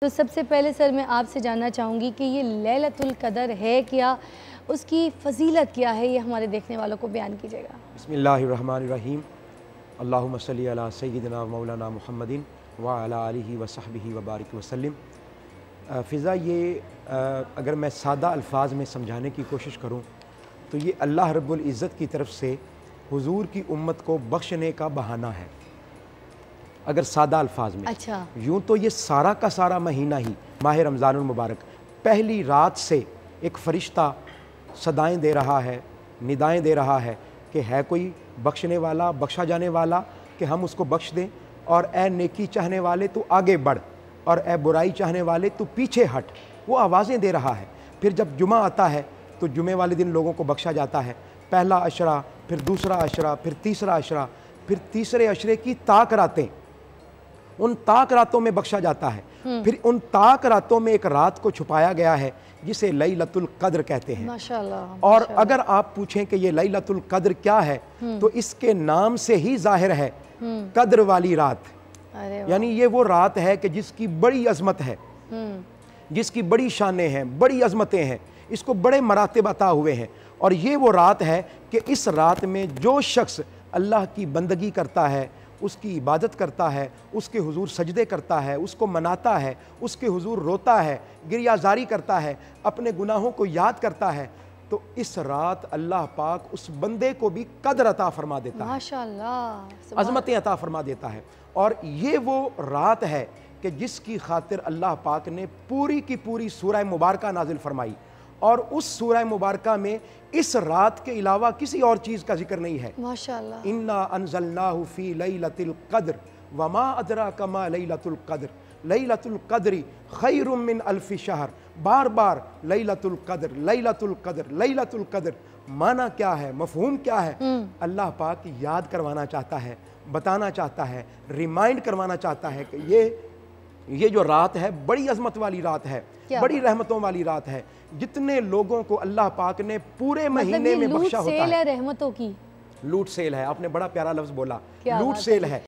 तो सबसे पहले सर मैं आपसे जानना चाहूँगी कि ये लैलतुल कदर है क्या उसकी फजीलत क्या है ये हमारे देखने वालों को बयान कीजिएगा बसमीम सईद सैदना मौलाना महमदिन वाली वसहबी वबारक वसलम फ़िज़ा ये अगर मैं सादा अल्फाज में समझाने की कोशिश करूँ तो ये अल्लाह रब्बुल इज़्ज़त की तरफ से हुजूर की उम्मत को बख्शने का बहाना है अगर सादा अल्फाज में अच्छा यूँ तो ये सारा का सारा महीना ही माह रमज़ान मुबारक पहली रात से एक फ़रिश्ता सदाएँ दे रहा है निदाएँ दे रहा है कि है कोई बख्शने वाला बख्शा जाने वाला कि हम उसको बख्श दें और ए नेकी चाहने वाले तो आगे बढ़ और ए बुराई चाहने वाले तो पीछे हट वो आवाज़ें दे रहा है फिर जब जुमा आता है तो जुमे वाले दिन लोगों को बख्शा जाता है पहला अशरा फिर दूसरा अशरा फिर तीसरा अशरा फिर तीसरे अशरे की ताक रातें उन ताक रातों में बख्शा जाता है हम्म। फिर उन ताक रातों में एक रात को छुपाया गया है जिसे लई लतुल कद्र कहते हैं और अगर आप पूछें कि ये लई लतुल कद्र क्या है हम्म। तो इसके नाम से ही जाहिर है हम्म। कद्र वाली रात यानी ये वो रात है कि जिसकी बड़ी अजमत है जिसकी बड़ी शानें हैं बड़ी अजमतें हैं इसको बड़े मराते बता हुए हैं और ये वो रात है कि इस रात में जो शख्स अल्लाह की बंदगी करता है उसकी इबादत करता है उसके हुजूर सजदे करता है उसको मनाता है उसके हुजूर रोता है गिरियाजारी करता है अपने गुनाहों को याद करता है तो इस रात अल्लाह पाक उस बंदे को भी कदर अता फरमा देता है अजमतें अता फरमा देता है और ये वो रात है कि जिसकी खातिर अल्लाह पाक ने पूरी की पूरी सूरह मुबारक नाजिल फरमाई और उस सूरह मुबारक में इस रात के अलावा किसी और चीज़ का जिक्र नहीं है माशाल्लाह इन्ना अनजल्लाफ़ी लई लतुल्क़द्र वमा अदरा कमा लई लतुल्क़द्र लई लतुल्क़द्री खैरमिन अल्फ़ी शहर बार बार लई लतुल्क़द्र लई लतुल्क़द्र लई लतुल्क़द्र माना क्या है मफहूम क्या है हम्म। अल्लाह पाक याद करवाना चाहता है बताना चाहता है रिमाइंड करवाना चाहता है कि ये ये जो रात है बड़ी अजमत वाली रात है बड़ी रहमतों वाली रात है जितने लोगों को अल्लाह पाक ने पूरे मतलब महीने में बख्शा होता है रहमतों की लूट सेल है आपने बड़ा प्यारा लफ्ज बोला लूट सेल है